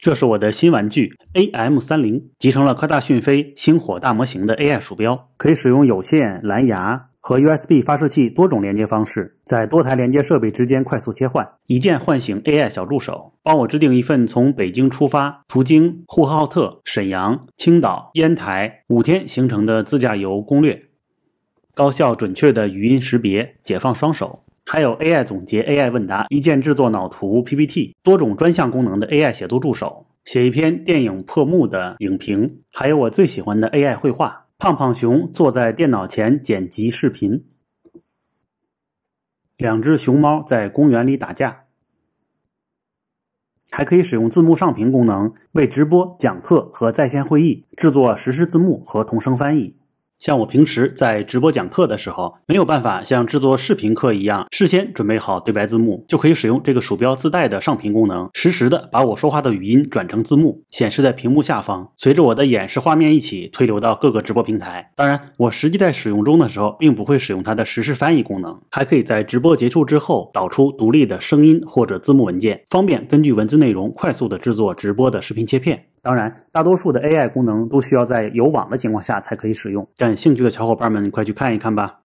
这是我的新玩具 AM 三零，集成了科大讯飞星火大模型的 AI 鼠标，可以使用有线、蓝牙和 USB 发射器多种连接方式，在多台连接设备之间快速切换，一键唤醒 AI 小助手，帮我制定一份从北京出发，途经呼和浩特、沈阳、青岛、烟台五天行程的自驾游攻略。高效准确的语音识别，解放双手。还有 AI 总结、AI 问答、一键制作脑图 PPT、多种专项功能的 AI 写作助手，写一篇电影《破幕的影评。还有我最喜欢的 AI 绘画，胖胖熊坐在电脑前剪辑视频，两只熊猫在公园里打架。还可以使用字幕上屏功能，为直播、讲课和在线会议制作实时字幕和同声翻译。像我平时在直播讲课的时候，没有办法像制作视频课一样，事先准备好对白字幕，就可以使用这个鼠标自带的上屏功能，实时的把我说话的语音转成字幕，显示在屏幕下方，随着我的演示画面一起推流到各个直播平台。当然，我实际在使用中的时候，并不会使用它的实时翻译功能，还可以在直播结束之后导出独立的声音或者字幕文件，方便根据文字内容快速的制作直播的视频切片。当然，大多数的 AI 功能都需要在有网的情况下才可以使用。感兴趣的小伙伴们，快去看一看吧。